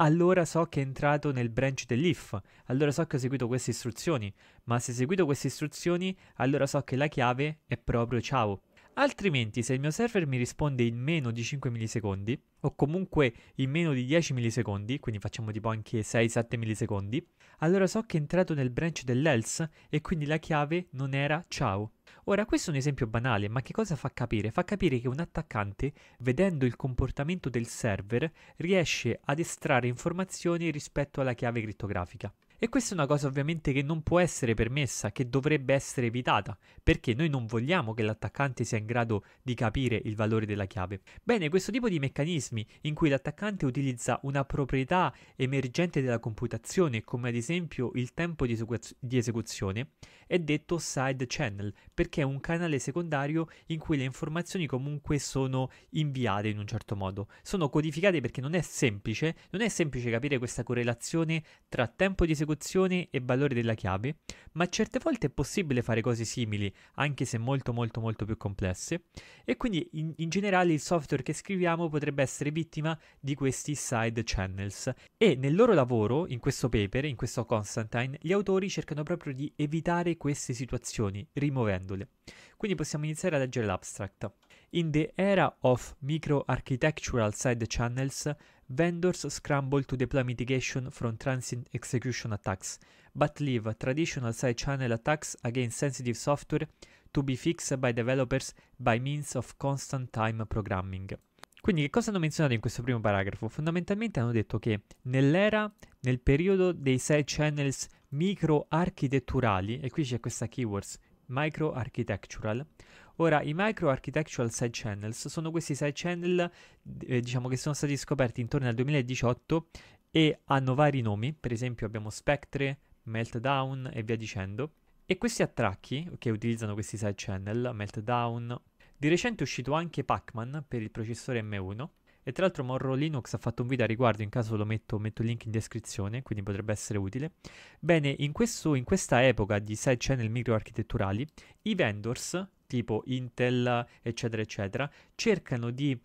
allora so che è entrato nel branch dell'if, allora so che ho seguito queste istruzioni, ma se ho seguito queste istruzioni, allora so che la chiave è proprio ciao. Altrimenti se il mio server mi risponde in meno di 5 millisecondi o comunque in meno di 10 millisecondi, quindi facciamo tipo anche 6-7 millisecondi, allora so che è entrato nel branch dell'else e quindi la chiave non era ciao. Ora questo è un esempio banale, ma che cosa fa capire? Fa capire che un attaccante, vedendo il comportamento del server, riesce ad estrarre informazioni rispetto alla chiave crittografica. E questa è una cosa ovviamente che non può essere permessa, che dovrebbe essere evitata, perché noi non vogliamo che l'attaccante sia in grado di capire il valore della chiave. Bene, questo tipo di meccanismi in cui l'attaccante utilizza una proprietà emergente della computazione, come ad esempio il tempo di, esecuz- di esecuzione, è detto side channel, perché è un canale secondario in cui le informazioni comunque sono inviate in un certo modo. Sono codificate perché non è semplice, non è semplice capire questa correlazione tra tempo di esecuzione esecuzione e valore della chiave, ma certe volte è possibile fare cose simili, anche se molto molto molto più complesse, e quindi in, in generale il software che scriviamo potrebbe essere vittima di questi side channels. E nel loro lavoro, in questo paper, in questo Constantine, gli autori cercano proprio di evitare queste situazioni, rimuovendole. Quindi possiamo iniziare a leggere l'abstract. In the era of micro-architectural side channels, vendors scramble to deploy mitigation from transient execution attacks, but leave traditional side-channel attacks against sensitive software to be fixed by developers by means of constant time programming. Quindi che cosa hanno menzionato in questo primo paragrafo? Fondamentalmente hanno detto che nell'era, nel periodo dei side channels micro e qui c'è questa keywords, microarchitectural, Ora, i micro architectural side channels sono questi side channel, eh, diciamo che sono stati scoperti intorno al 2018 e hanno vari nomi, per esempio abbiamo Spectre, Meltdown e via dicendo. E questi attracchi che utilizzano questi side channel, Meltdown, di recente è uscito anche Pacman per il processore M1 e tra l'altro Morro Linux ha fatto un video a riguardo, in caso lo metto, metto il link in descrizione, quindi potrebbe essere utile. Bene, in, questo, in questa epoca di side channel microarchitetturali, i vendors tipo Intel, eccetera, eccetera, cercano di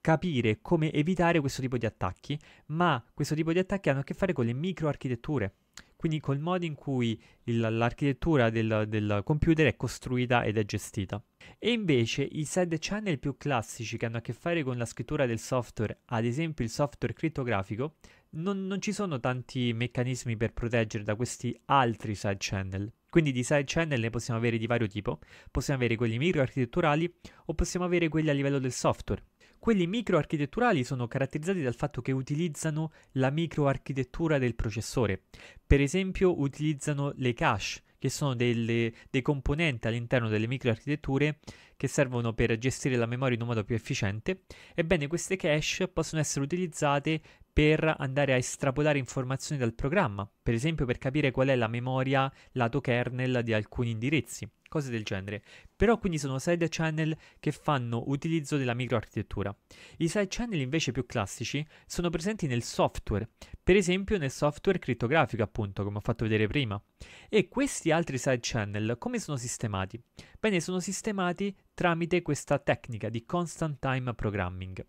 capire come evitare questo tipo di attacchi, ma questo tipo di attacchi hanno a che fare con le microarchitetture, quindi col modo in cui il, l'architettura del, del, computer è costruita ed è gestita. E invece i side channel più classici che hanno a che fare con la scrittura del software, ad esempio il software crittografico, non, non ci sono tanti meccanismi per proteggere da questi altri side channel. Quindi di side channel ne possiamo avere di vario tipo, possiamo avere quelli microarchitetturali o possiamo avere quelli a livello del software. Quelli microarchitetturali sono caratterizzati dal fatto che utilizzano la microarchitettura del processore. Per esempio utilizzano le cache, che sono delle, dei componenti all'interno delle microarchitetture che servono per gestire la memoria in un modo più efficiente. Ebbene, queste cache possono essere utilizzate per andare a estrapolare informazioni dal programma, per esempio per capire qual è la memoria lato kernel di alcuni indirizzi, cose del genere. Però quindi sono side channel che fanno utilizzo della microarchitettura. I side channel invece più classici sono presenti nel software, per esempio nel software crittografico appunto, come ho fatto vedere prima. E questi altri side channel come sono sistemati? Bene, sono sistemati tramite questa tecnica di constant time programming.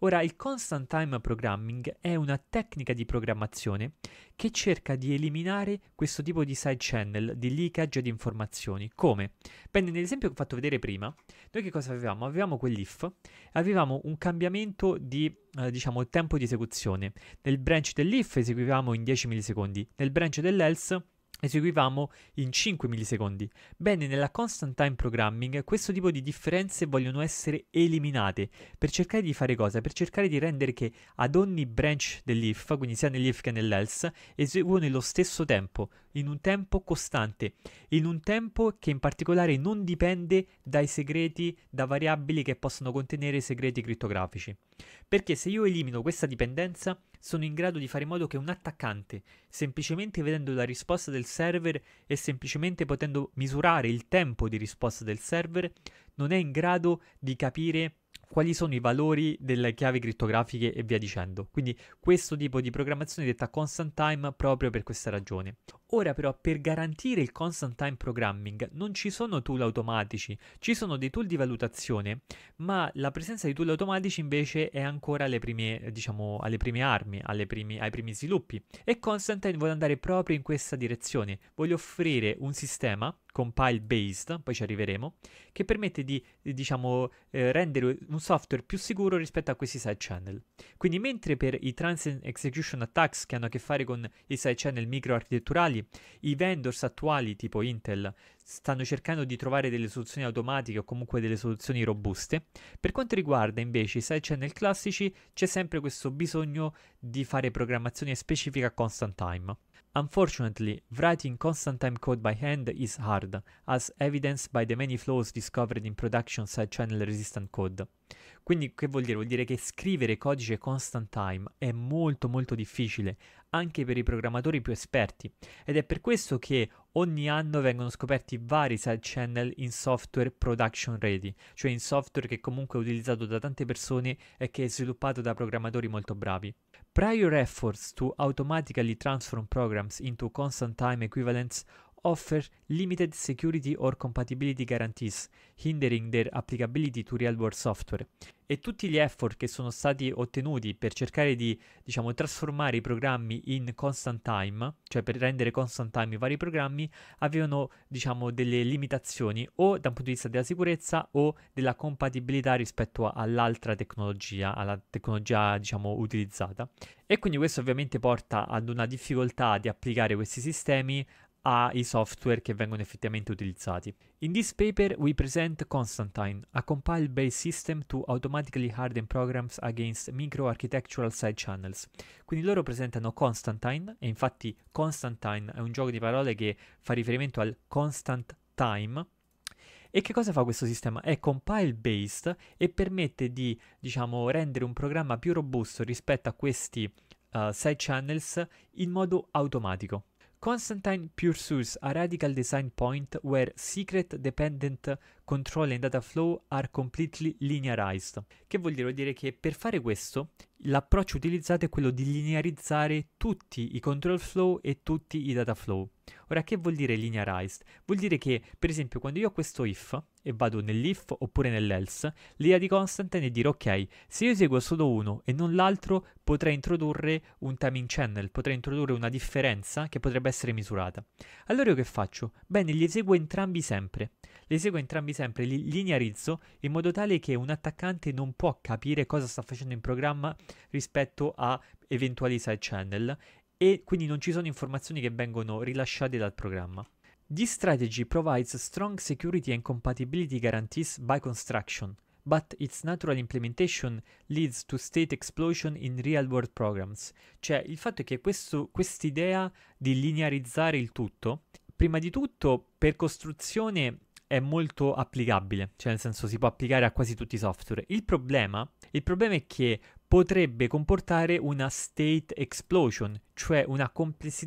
Ora, il constant time programming è una tecnica di programmazione che cerca di eliminare questo tipo di side channel, di leakage di informazioni. Come? Bene, nell'esempio che ho fatto vedere prima, noi che cosa avevamo? Avevamo quell'if, avevamo un cambiamento di, eh, diciamo, tempo di esecuzione. Nel branch dell'if eseguivamo in 10 millisecondi, nel branch dell'else eseguivamo in 5 millisecondi. Bene, nella constant time programming questo tipo di differenze vogliono essere eliminate per cercare di fare cosa? Per cercare di rendere che ad ogni branch dell'if, quindi sia nell'if che nell'else, eseguo nello stesso tempo, in un tempo costante, in un tempo che in particolare non dipende dai segreti, da variabili che possono contenere segreti crittografici. Perché se io elimino questa dipendenza, sono in grado di fare in modo che un attaccante, semplicemente vedendo la risposta del server e semplicemente potendo misurare il tempo di risposta del server, non è in grado di capire quali sono i valori delle chiavi crittografiche e via dicendo. Quindi questo tipo di programmazione è detta constant time proprio per questa ragione. Ora però per garantire il constant time programming non ci sono tool automatici, ci sono dei tool di valutazione, ma la presenza di tool automatici invece è ancora alle prime, diciamo, alle prime armi, alle primi, ai primi sviluppi. E constant time vuole andare proprio in questa direzione, voglio offrire un sistema compile based, poi ci arriveremo, che permette di, diciamo, eh, rendere un software più sicuro rispetto a questi side channel. Quindi mentre per i transient execution attacks che hanno a che fare con i side channel microarchitetturali, i vendors attuali tipo Intel stanno cercando di trovare delle soluzioni automatiche o comunque delle soluzioni robuste, per quanto riguarda invece i side channel classici c'è sempre questo bisogno di fare programmazione specifica a constant time. Unfortunately, writing constant time code by hand is hard, as evidenced by the many flaws discovered in production side-channel resistant code. Quindi che vuol dire? Vuol dire che scrivere codice constant time è molto molto difficile anche per i programmatori più esperti ed è per questo che ogni anno vengono scoperti vari side channel in software production ready, cioè in software che comunque è utilizzato da tante persone e che è sviluppato da programmatori molto bravi. Prior efforts to automatically transform programs into constant time equivalents offer limited security or compatibility guarantees, hindering their applicability to real-world software. E tutti gli effort che sono stati ottenuti per cercare di, diciamo, trasformare i programmi in constant time, cioè per rendere constant time i vari programmi, avevano, diciamo, delle limitazioni o dal punto di vista della sicurezza o della compatibilità rispetto all'altra tecnologia, alla tecnologia, diciamo, utilizzata. E quindi questo ovviamente porta ad una difficoltà di applicare questi sistemi ai software che vengono effettivamente utilizzati. In this paper we present Constantine, a compile-based system to automatically harden programs against micro-architectural side channels. Quindi loro presentano Constantine, e infatti Constantine è un gioco di parole che fa riferimento al constant time, e che cosa fa questo sistema? È compile based e permette di, diciamo, rendere un programma più robusto rispetto a questi uh, side channels in modo automatico. Constantine pursues a radical design point where secret dependent control and data flow are completely linearized. Che vuol dire? Vuol dire che per fare questo l'approccio utilizzato è quello di linearizzare tutti i control flow e tutti i data flow. Ora, che vuol dire linearized? Vuol dire che, per esempio, quando io ho questo if e vado nell'if oppure nell'else, l'idea di constant è dire, ok, se io eseguo solo uno e non l'altro, potrei introdurre un timing channel, potrei introdurre una differenza che potrebbe essere misurata. Allora io che faccio? Bene, li eseguo entrambi sempre. Li eseguo entrambi sempre, li linearizzo in modo tale che un attaccante non può capire cosa sta facendo in programma rispetto a eventuali side channel e quindi non ci sono informazioni che vengono rilasciate dal programma. This strategy provides strong security and compatibility guarantees by construction, but its natural implementation leads to state explosion in real world programs. Cioè, il fatto è che questa idea di linearizzare il tutto, prima di tutto, per costruzione è molto applicabile, cioè nel senso si può applicare a quasi tutti i software. Il problema, il problema è che potrebbe comportare una state explosion, cioè una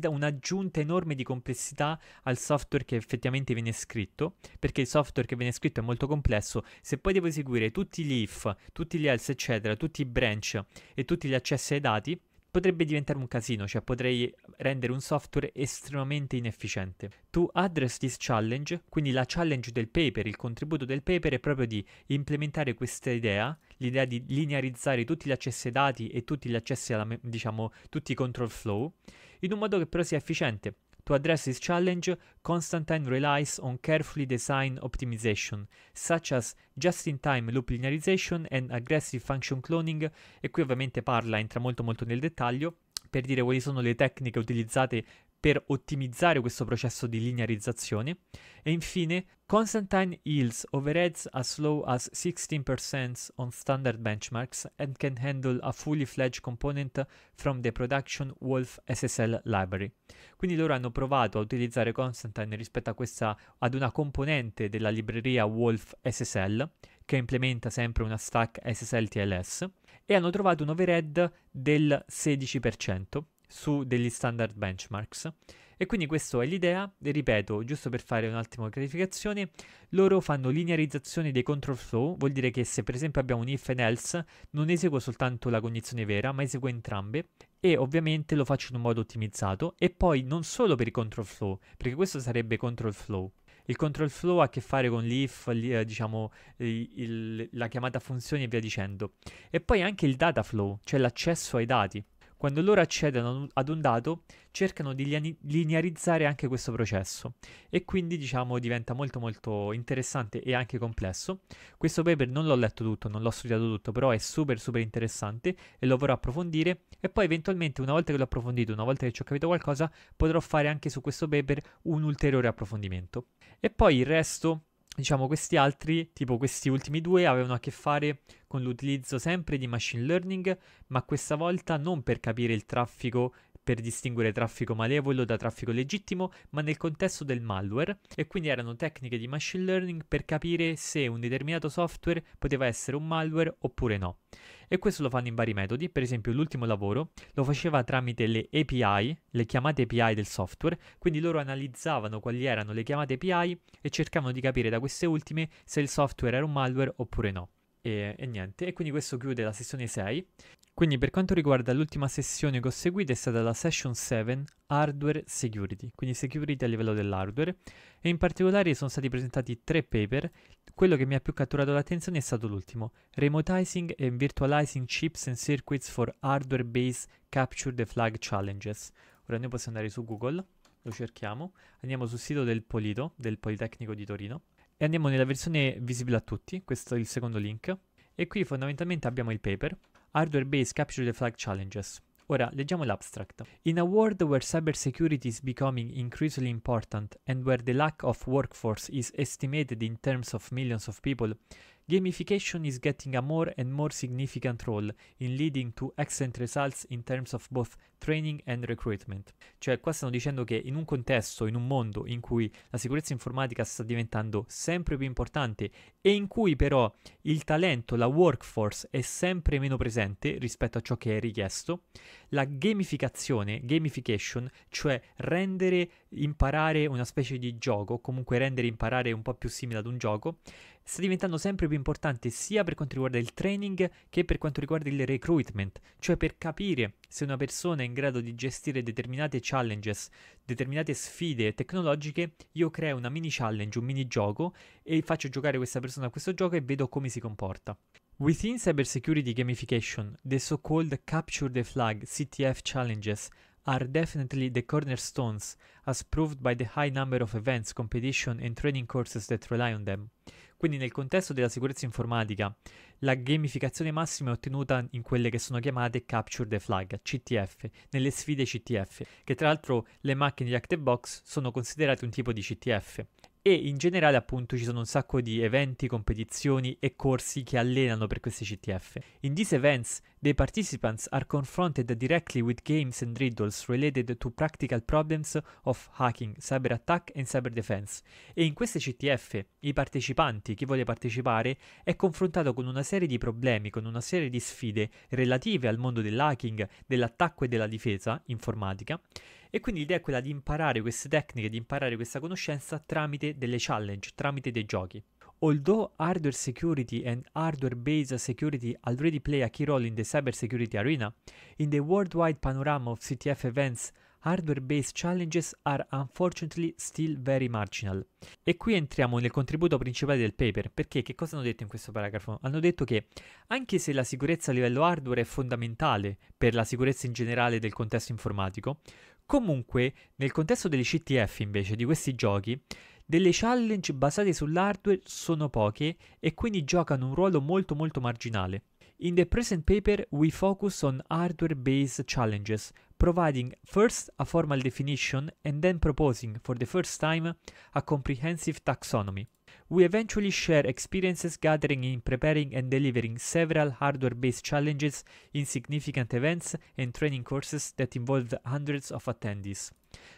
un'aggiunta enorme di complessità al software che effettivamente viene scritto, perché il software che viene scritto è molto complesso, se poi devo eseguire tutti gli if, tutti gli else, eccetera, tutti i branch e tutti gli accessi ai dati, potrebbe diventare un casino, cioè potrei rendere un software estremamente inefficiente. To address this challenge, quindi la challenge del paper, il contributo del paper è proprio di implementare questa idea, l'idea di linearizzare tutti gli accessi ai dati e tutti gli accessi alla, diciamo, tutti i control flow, in un modo che però sia efficiente To address this challenge, Constantine relies on carefully designed optimization, such as just-in-time loop linearization and aggressive function cloning, e qui ovviamente parla, entra molto molto nel dettaglio, per dire quali sono le tecniche utilizzate per ottimizzare questo processo di linearizzazione e infine Constantine yields overheads as low as 16% on standard benchmarks and can handle a fully fledged component from the production Wolf SSL library. Quindi loro hanno provato a utilizzare Constantine rispetto questa, ad una componente della libreria Wolf SSL che implementa sempre una stack SSL TLS e hanno trovato un overhead del 16% su degli standard benchmarks. E quindi questa è l'idea, ripeto, giusto per fare un un'ultima clarificazione, loro fanno linearizzazione dei control flow, vuol dire che se per esempio abbiamo un if and else, non eseguo soltanto la cognizione vera, ma eseguo entrambe, e ovviamente lo faccio in un modo ottimizzato, e poi non solo per i control flow, perché questo sarebbe control flow, il control flow ha a che fare con l'if, eh, diciamo, il, la chiamata funzioni e via dicendo. E poi anche il data flow, cioè l'accesso ai dati. Quando loro accedono ad un dato, cercano di linearizzare anche questo processo e quindi diciamo diventa molto molto interessante e anche complesso. Questo paper non l'ho letto tutto, non l'ho studiato tutto, però è super super interessante e lo vorrò approfondire e poi eventualmente una volta che l'ho approfondito, una volta che ci ho capito qualcosa, potrò fare anche su questo paper un ulteriore approfondimento. E poi il resto diciamo questi altri, tipo questi ultimi due, avevano a che fare con l'utilizzo sempre di machine learning, ma questa volta non per capire il traffico per distinguere traffico malevolo da traffico legittimo, ma nel contesto del malware, e quindi erano tecniche di machine learning per capire se un determinato software poteva essere un malware oppure no. E questo lo fanno in vari metodi, per esempio l'ultimo lavoro lo faceva tramite le API, le chiamate API del software, quindi loro analizzavano quali erano le chiamate API e cercavano di capire da queste ultime se il software era un malware oppure no. E, e, niente, e quindi questo chiude la sessione 6. Quindi per quanto riguarda l'ultima sessione che ho seguito è stata la Session 7 Hardware Security, quindi security a livello dell'hardware e in particolare sono stati presentati tre paper, quello che mi ha più catturato l'attenzione è stato l'ultimo, Remotizing and Virtualizing Chips and Circuits for Hardware Based Capture the Flag Challenges. Ora noi possiamo andare su Google, lo cerchiamo, andiamo sul sito del Polito, del Politecnico di Torino e andiamo nella versione visibile a tutti, questo è il secondo link e qui fondamentalmente abbiamo il paper hardware-based capture the flag challenges. Ora, leggiamo l'abstract. In a world where cybersecurity is becoming increasingly important and where the lack of workforce is estimated in terms of millions of people, Gamification is getting a more and more significant role in leading to excellent results in terms of both training and recruitment. Cioè, qua stanno dicendo che in un contesto, in un mondo in cui la sicurezza informatica sta diventando sempre più importante e in cui però il talento, la workforce è sempre meno presente rispetto a ciò che è richiesto, la gamificazione, gamification, cioè rendere imparare una specie di gioco, comunque rendere imparare un po' più simile ad un gioco, sta diventando sempre più importante sia per quanto riguarda il training che per quanto riguarda il recruitment, cioè per capire se una persona è in grado di gestire determinate challenges, determinate sfide tecnologiche, io creo una mini challenge, un mini gioco e faccio giocare questa persona a questo gioco e vedo come si comporta. Within Cybersecurity Gamification, the so-called Capture the Flag CTF challenges are definitely the cornerstones, as proved by the high number of events, competition and training courses that rely on them. Quindi nel contesto della sicurezza informatica, la gamificazione massima è ottenuta in quelle che sono chiamate Capture the Flag, CTF, nelle sfide CTF, che tra l'altro le macchine di Active Box sono considerate un tipo di CTF e in generale appunto ci sono un sacco di eventi, competizioni e corsi che allenano per questi CTF. In these events, the participants are confronted directly with games and riddles related to practical problems of hacking, cyber attack and cyber defense. E in queste CTF i partecipanti, chi vuole partecipare, è confrontato con una serie di problemi, con una serie di sfide relative al mondo dell'hacking, dell'attacco e della difesa informatica e quindi l'idea è quella di imparare queste tecniche, di imparare questa conoscenza tramite delle challenge, tramite dei giochi. Although hardware security and hardware-based security already play a key role in the cybersecurity arena, in the worldwide panorama of CTF events, hardware-based challenges are unfortunately still very marginal. E qui entriamo nel contributo principale del paper, perché che cosa hanno detto in questo paragrafo? Hanno detto che anche se la sicurezza a livello hardware è fondamentale per la sicurezza in generale del contesto informatico, Comunque, nel contesto degli CTF invece di questi giochi, delle challenge basate sull'hardware sono poche e quindi giocano un ruolo molto molto marginale. In the present paper we focus on hardware-based challenges, providing first a formal definition and then proposing for the first time a comprehensive taxonomy. We eventually share experiences gathering in preparing and delivering several hardware-based challenges in significant events and training courses that involved hundreds of attendees.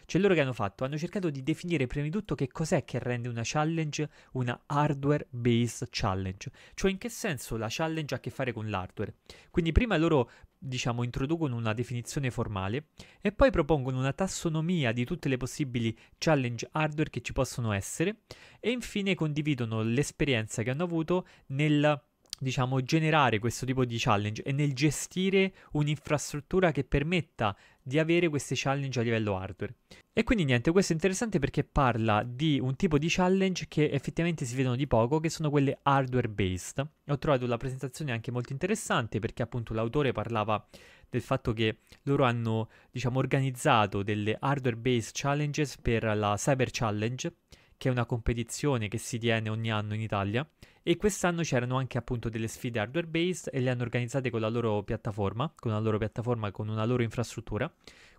Cioè loro che hanno fatto? Hanno cercato di definire prima di tutto che cos'è che rende una challenge una hardware-based challenge, cioè in che senso la challenge ha a che fare con l'hardware. Quindi prima loro diciamo, introducono una definizione formale e poi propongono una tassonomia di tutte le possibili challenge hardware che ci possono essere e infine condividono l'esperienza che hanno avuto nel diciamo generare questo tipo di challenge e nel gestire un'infrastruttura che permetta di avere queste challenge a livello hardware. E quindi niente, questo è interessante perché parla di un tipo di challenge che effettivamente si vedono di poco, che sono quelle hardware based. Ho trovato la presentazione anche molto interessante perché appunto l'autore parlava del fatto che loro hanno, diciamo, organizzato delle hardware based challenges per la Cyber Challenge che è una competizione che si tiene ogni anno in Italia e quest'anno c'erano anche appunto delle sfide hardware based e le hanno organizzate con la loro piattaforma, con la loro piattaforma, con una loro infrastruttura.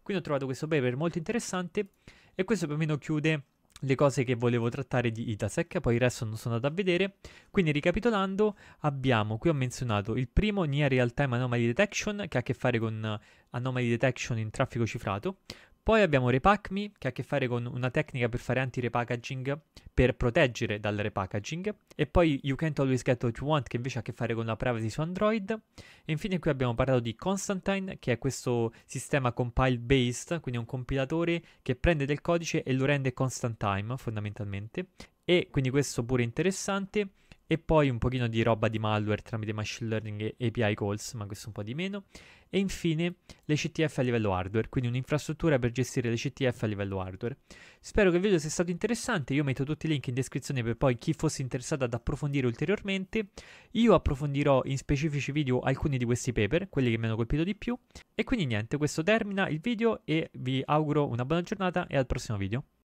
Quindi ho trovato questo paper molto interessante e questo più o meno chiude le cose che volevo trattare di Itasec, poi il resto non sono andato a vedere. Quindi ricapitolando, abbiamo qui ho menzionato il primo Near Real Time Anomaly Detection che ha a che fare con eh, anomaly detection in traffico cifrato, poi abbiamo RepackMe, che ha a che fare con una tecnica per fare anti-repackaging, per proteggere dal repackaging. E poi You Can't Always Get What You Want, che invece ha a che fare con la privacy su Android. E infine qui abbiamo parlato di Constantine, che è questo sistema compile based, quindi un compilatore che prende del codice e lo rende constant time, fondamentalmente. E quindi questo pure interessante e poi un pochino di roba di malware tramite machine learning e API calls, ma questo un po' di meno, e infine le CTF a livello hardware, quindi un'infrastruttura per gestire le CTF a livello hardware. Spero che il video sia stato interessante, io metto tutti i link in descrizione per poi chi fosse interessato ad approfondire ulteriormente, io approfondirò in specifici video alcuni di questi paper, quelli che mi hanno colpito di più, e quindi niente, questo termina il video e vi auguro una buona giornata e al prossimo video.